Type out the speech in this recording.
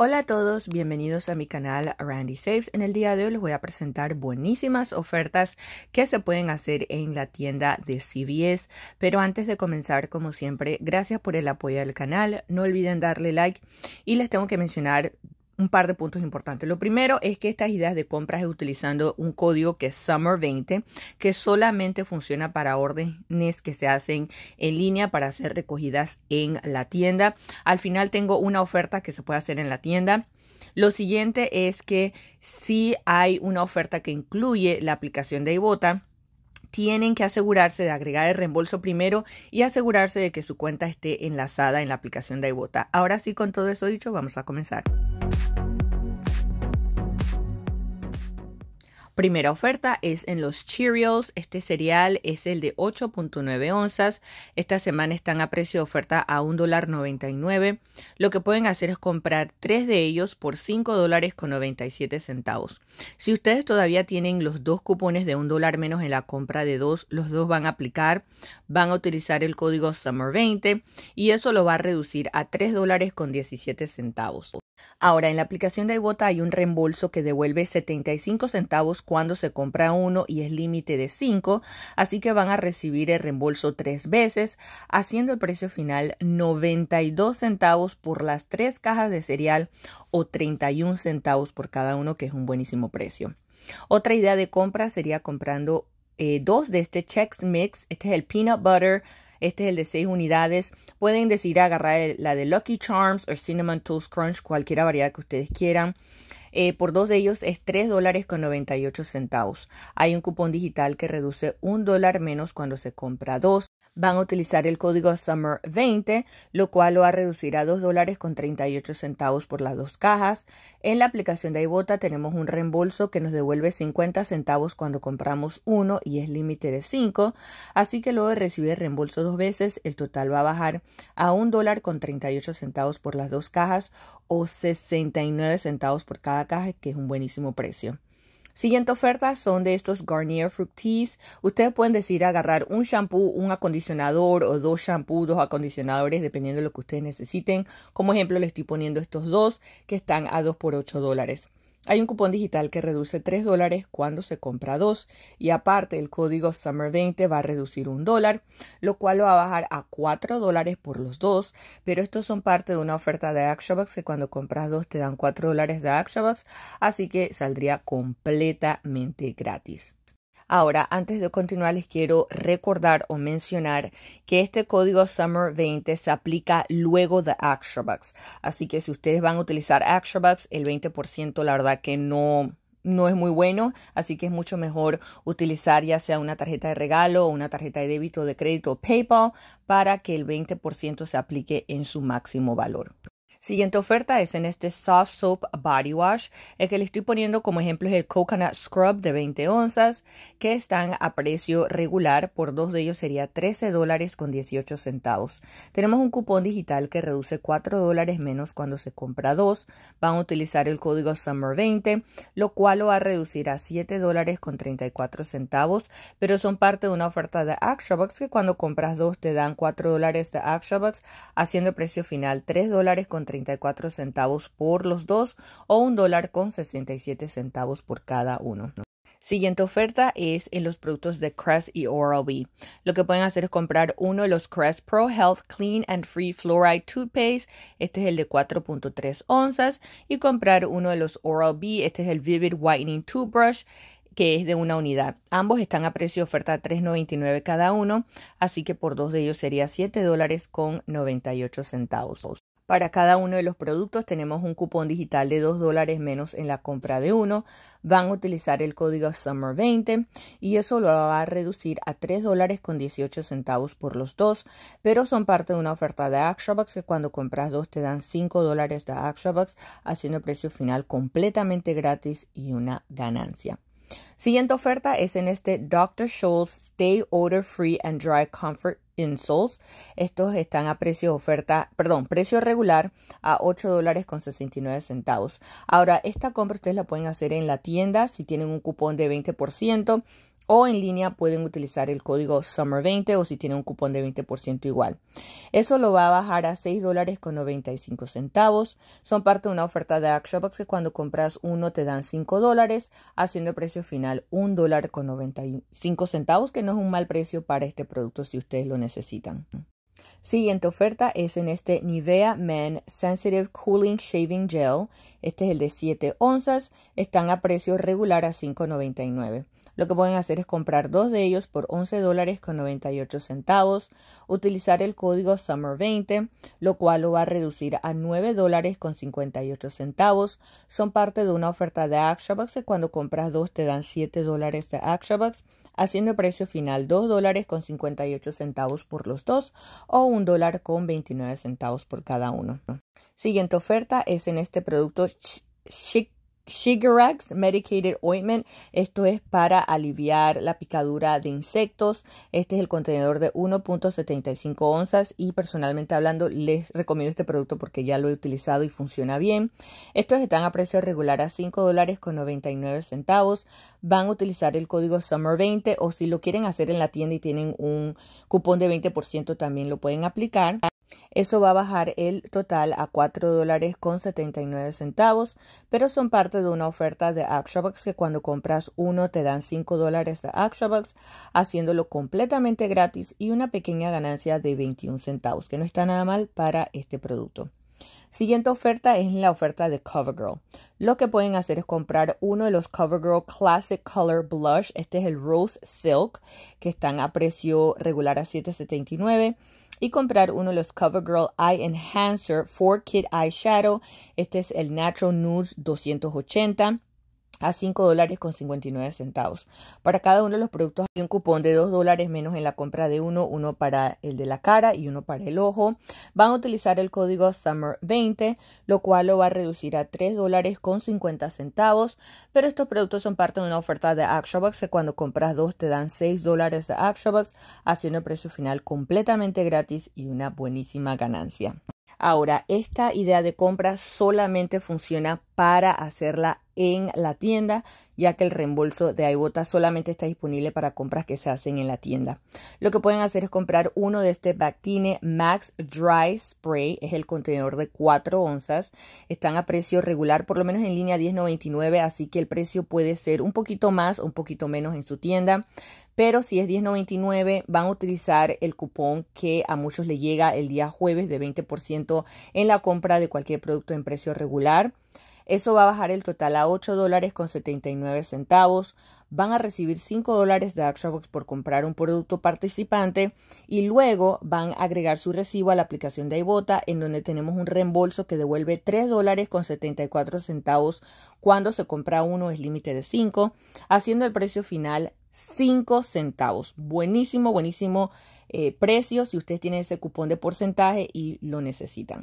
Hola a todos, bienvenidos a mi canal Randy Saves. En el día de hoy les voy a presentar buenísimas ofertas que se pueden hacer en la tienda de CBS. Pero antes de comenzar, como siempre, gracias por el apoyo al canal. No olviden darle like y les tengo que mencionar un par de puntos importantes. Lo primero es que estas ideas de compras es utilizando un código que es Summer20, que solamente funciona para órdenes que se hacen en línea para ser recogidas en la tienda. Al final tengo una oferta que se puede hacer en la tienda. Lo siguiente es que si hay una oferta que incluye la aplicación de Ibota, tienen que asegurarse de agregar el reembolso primero y asegurarse de que su cuenta esté enlazada en la aplicación de Ibota. Ahora sí, con todo eso dicho, vamos a comenzar. you Primera oferta es en los Cheerios. Este cereal es el de 8.9 onzas. Esta semana están a precio de oferta a $1.99. Lo que pueden hacer es comprar tres de ellos por $5.97. Si ustedes todavía tienen los dos cupones de un dólar menos en la compra de dos, los dos van a aplicar. Van a utilizar el código SUMMER20 y eso lo va a reducir a $3.17. Ahora, en la aplicación de Ibotta hay un reembolso que devuelve 75 centavos cuando se compra uno y es límite de 5, así que van a recibir el reembolso tres veces, haciendo el precio final 92 centavos por las tres cajas de cereal o 31 centavos por cada uno, que es un buenísimo precio. Otra idea de compra sería comprando eh, dos de este Chex Mix. Este es el Peanut Butter. Este es el de 6 unidades. Pueden decidir agarrar la de Lucky Charms o Cinnamon Toast Crunch, cualquiera variedad que ustedes quieran. Eh, por dos de ellos es 3 dólares con 98 centavos. Hay un cupón digital que reduce un dólar menos cuando se compra dos van a utilizar el código SUMMER20, lo cual lo va a reducir a $2.38 dólares con centavos por las dos cajas. En la aplicación de iBota tenemos un reembolso que nos devuelve 50 centavos cuando compramos uno y es límite de 5, así que luego de recibir reembolso dos veces, el total va a bajar a $1.38 dólar con centavos por las dos cajas o 69 centavos por cada caja, que es un buenísimo precio. Siguiente oferta son de estos Garnier Fructis. Ustedes pueden decidir agarrar un shampoo, un acondicionador o dos shampoos, dos acondicionadores, dependiendo de lo que ustedes necesiten. Como ejemplo, les estoy poniendo estos dos que están a 2 por 8 dólares. Hay un cupón digital que reduce 3 dólares cuando se compra dos y aparte el código SUMMER20 va a reducir un dólar, lo cual lo va a bajar a 4 dólares por los dos, pero estos son parte de una oferta de Actionbox que cuando compras dos te dan 4 dólares de Actionbox, así que saldría completamente gratis. Ahora, antes de continuar, les quiero recordar o mencionar que este código Summer 20 se aplica luego de AxtraBucks. Así que si ustedes van a utilizar AxtraBucks, el 20% la verdad que no no es muy bueno, así que es mucho mejor utilizar ya sea una tarjeta de regalo o una tarjeta de débito de crédito o PayPal para que el 20% se aplique en su máximo valor. Siguiente oferta es en este Soft Soap Body Wash. El que le estoy poniendo como ejemplo es el Coconut Scrub de 20 onzas, que están a precio regular. Por dos de ellos sería $13.18. dólares Tenemos un cupón digital que reduce 4 dólares menos cuando se compra dos. Van a utilizar el código SUMMER20, lo cual lo va a reducir a $7.34, dólares pero son parte de una oferta de ActionBox que cuando compras dos te dan 4 dólares de ActionBox, haciendo el precio final 3 dólares 34 centavos por los dos o un dólar con 67 centavos por cada uno. Siguiente oferta es en los productos de Crest y Oral-B. Lo que pueden hacer es comprar uno de los Crest Pro Health Clean and Free Fluoride Toothpaste. Este es el de 4.3 onzas. Y comprar uno de los Oral-B. Este es el Vivid Whitening Toothbrush que es de una unidad. Ambos están a precio de oferta 3.99 cada uno, así que por dos de ellos sería $7.98. dólares con 98 centavos. Para cada uno de los productos tenemos un cupón digital de 2 dólares menos en la compra de uno. Van a utilizar el código SUMMER20 y eso lo va a reducir a 3 dólares con 18 centavos por los dos. Pero son parte de una oferta de ActionBox que cuando compras dos te dan 5 dólares de ActionBox, haciendo precio final completamente gratis y una ganancia. Siguiente oferta es en este Dr. Scholl's Stay Odor Free and Dry Comfort Souls Estos están a precio oferta, perdón, precio regular a 8 dólares con 69 centavos. Ahora, esta compra ustedes la pueden hacer en la tienda si tienen un cupón de 20% o en línea pueden utilizar el código SUMMER20 o si tienen un cupón de 20% igual. Eso lo va a bajar a 6 dólares con 95 centavos. Son parte de una oferta de Actionbox que cuando compras uno te dan 5 dólares, haciendo el precio final $1.95, dólar con 95 centavos, que no es un mal precio para este producto si ustedes lo necesitan necesitan. Siguiente oferta es en este Nivea Men Sensitive Cooling Shaving Gel. Este es el de 7 onzas. Están a precio regular a $5.99. Lo que pueden hacer es comprar dos de ellos por 11 dólares con 98 centavos, utilizar el código SUMMER20, lo cual lo va a reducir a 9 dólares con 58 centavos. Son parte de una oferta de ActionBox cuando compras dos te dan 7 dólares de ActionBox, haciendo el precio final 2 dólares con 58 centavos por los dos o 1 dólar con 29 centavos por cada uno. Siguiente oferta es en este producto Chic Shigarax Medicated Ointment. Esto es para aliviar la picadura de insectos. Este es el contenedor de 1.75 onzas y personalmente hablando les recomiendo este producto porque ya lo he utilizado y funciona bien. Estos están a precio regular a $5.99. dólares con centavos. Van a utilizar el código SUMMER20 o si lo quieren hacer en la tienda y tienen un cupón de 20% también lo pueden aplicar. Eso va a bajar el total a cuatro dólares con 79 centavos, pero son parte de una oferta de ActionBox que cuando compras uno te dan 5 dólares de ActionBox, haciéndolo completamente gratis y una pequeña ganancia de 21 centavos, que no está nada mal para este producto. Siguiente oferta es la oferta de CoverGirl. Lo que pueden hacer es comprar uno de los CoverGirl Classic Color Blush. Este es el Rose Silk, que están a precio regular a $7.79 y comprar uno de los CoverGirl Eye Enhancer for Kid Eyeshadow. Este es el Natural Nudes 280 a $5.59. dólares con 59 centavos. Para cada uno de los productos hay un cupón de 2 dólares menos en la compra de uno, uno para el de la cara y uno para el ojo. Van a utilizar el código SUMMER20, lo cual lo va a reducir a $3.50. dólares con 50 centavos, pero estos productos son parte de una oferta de ActionBox que cuando compras dos te dan 6 dólares de ActionBox, haciendo el precio final completamente gratis y una buenísima ganancia. Ahora, esta idea de compra solamente funciona para hacerla en la tienda, ya que el reembolso de iBota solamente está disponible para compras que se hacen en la tienda. Lo que pueden hacer es comprar uno de este Bactine Max Dry Spray, es el contenedor de 4 onzas. Están a precio regular, por lo menos en línea 10.99, así que el precio puede ser un poquito más o un poquito menos en su tienda. Pero si es 10.99, van a utilizar el cupón que a muchos le llega el día jueves de 20% en la compra de cualquier producto en precio regular. Eso va a bajar el total a 8 dólares con 79 centavos. Van a recibir 5 dólares de ActionBox por comprar un producto participante y luego van a agregar su recibo a la aplicación de iBota en donde tenemos un reembolso que devuelve 3 dólares con 74 centavos cuando se compra uno es límite de 5, haciendo el precio final 5 centavos. Buenísimo, buenísimo eh, precio si ustedes tienen ese cupón de porcentaje y lo necesitan.